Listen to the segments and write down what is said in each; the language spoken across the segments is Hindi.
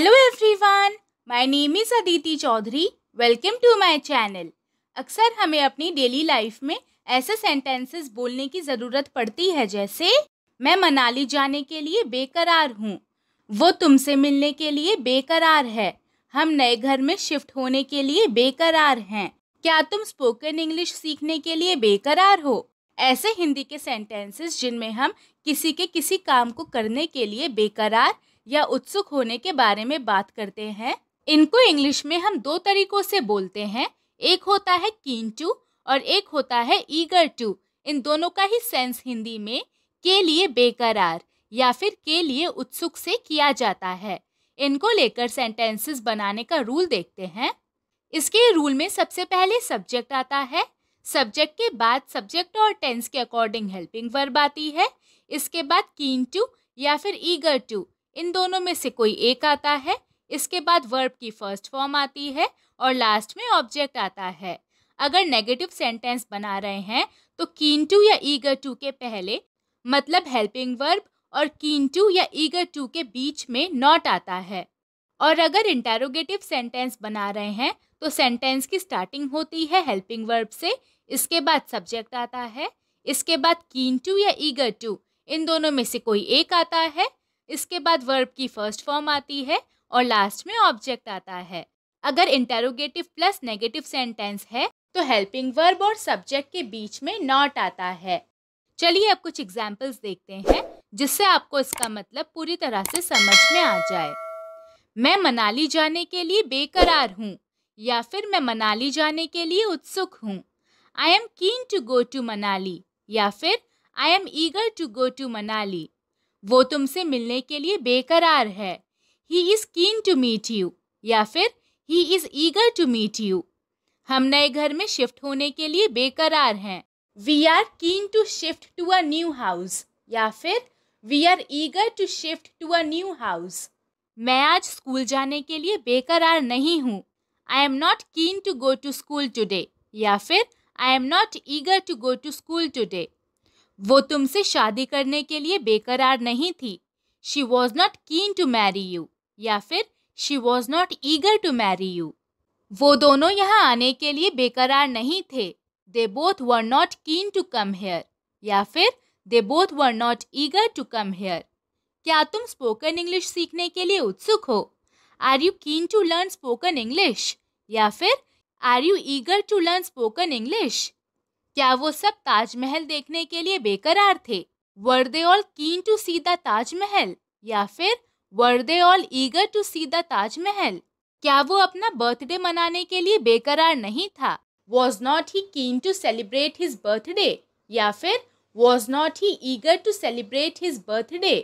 hello everyone my name is Aditi Chaudhary welcome to my channel अक्सर हमें अपनी डेली लाइफ में ऐसे सेंटेंसेस बोलने की ज़रूरत पड़ती है जैसे मैं मनाली जाने के लिए बेकरार हूँ वो तुमसे मिलने के लिए बेकरार है हम नए घर में शिफ्ट होने के लिए बेकरार हैं क्या तुम स्पोकन इंग्लिश सीखने के लिए बेकरार हो ऐसे हिंदी के सेंटेंसेस जिनमें हम किसी के किसी काम को करने के लिए बेकरार या उत्सुक होने के बारे में बात करते हैं इनको इंग्लिश में हम दो तरीकों से बोलते हैं एक होता है कीन टू और एक होता है ईगर टू इन दोनों का ही सेंस हिंदी में के लिए बेकरार या फिर के लिए उत्सुक से किया जाता है इनको लेकर सेंटेंसेस बनाने का रूल देखते हैं इसके रूल में सबसे पहले सब्जेक्ट आता है सब्जेक्ट के बाद सब्जेक्ट और टेंस के अकॉर्डिंग हेल्पिंग वर्ब आती है इसके बाद कीन टू या फिर ईगर टू इन दोनों में से कोई एक आता है इसके बाद वर्ब की फर्स्ट फॉर्म आती है और लास्ट में ऑब्जेक्ट आता है अगर नेगेटिव सेंटेंस बना रहे हैं तो कीन टू या ईगर टू के पहले मतलब हेल्पिंग वर्ब और कीन टू या ईगर टू के बीच में नॉट आता है और अगर इंटेरोगेटिव सेंटेंस बना रहे हैं तो सेंटेंस की स्टार्टिंग होती है हेल्पिंग वर्ब से इसके बाद सब्जेक्ट आता है इसके बाद कीन टू या ईगर टू इन दोनों में से कोई एक आता है इसके बाद वर्ब की फर्स्ट फॉर्म आती है और लास्ट में ऑब्जेक्ट आता है अगर इंटेरोगेटिव प्लस नेगेटिव सेंटेंस है तो हेल्पिंग वर्ब और सब्जेक्ट के बीच में नॉट आता है चलिए अब कुछ एग्जाम्पल्स देखते हैं जिससे आपको इसका मतलब पूरी तरह से समझ में आ जाए मैं मनाली जाने के लिए बेकरार हूँ या फिर मैं मनाली जाने के लिए उत्सुक हूँ I am keen to go to Manali या फिर I am eager to go to Manali वो तुमसे मिलने के लिए बेकरार है he is keen to meet you या फिर he is eager to meet you हम नए घर में शिफ्ट होने के लिए बेकरार हैं we are keen to shift to a new house या फिर we are eager to shift to a new house मैं आज स्कूल जाने के लिए बेकरार नहीं हूँ I am not keen to go to school today या फिर I am not eager to go to school today वो तुमसे शादी करने के लिए बेकरार नहीं थी she was not keen to marry you या फिर she was not eager to marry you वो दोनों यहाँ आने के लिए बेकरार नहीं थे they both were not keen to come here या फिर they both were not eager to come here क्या तुम स्पोकन इंग्लिश सीखने के लिए उत्सुक हो are you keen to learn spoken English या फिर are you eager to learn spoken English क्या वो सब ताजमहल देखने के लिए बेकरार थे वर they all keen to see the Taj Mahal या फिर were they all eager to see the Taj Mahal क्या वो अपना बर्थडे मनाने के लिए बेकरार नहीं था was not he keen to celebrate his birthday या फिर was not he eager to celebrate his birthday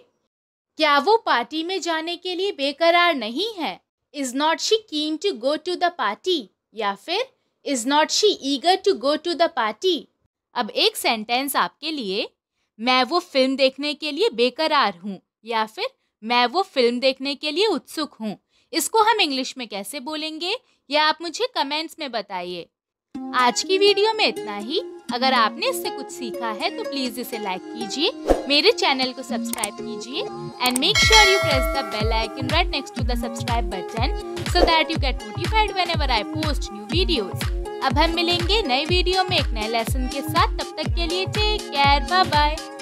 क्या वो पार्टी में जाने के लिए बेकरार नहीं है is not she keen to go to the party या फिर is not she eager to go to the party अब एक सेंटेंस आपके लिए मैं वो फिल्म देखने के लिए बेकरार हूँ या फिर मैं वो फिल्म देखने के लिए उत्सुक हूँ इसको हम इंग्लिश में कैसे बोलेंगे या आप मुझे कमेंट्स में बताइए आज की वीडियो में इतना ही अगर आपने इससे कुछ सीखा है तो प्लीज इसे लाइक कीजिए मेरे चैनल को सब्सक्राइब कीजिए and make sure you press the bell icon right next to the subscribe button so that you get notified whenever I post new videos अब हम मिलेंगे नए वीडियो में एक नए लेसन के साथ तब तक के लिए टेक केयर बाय बाय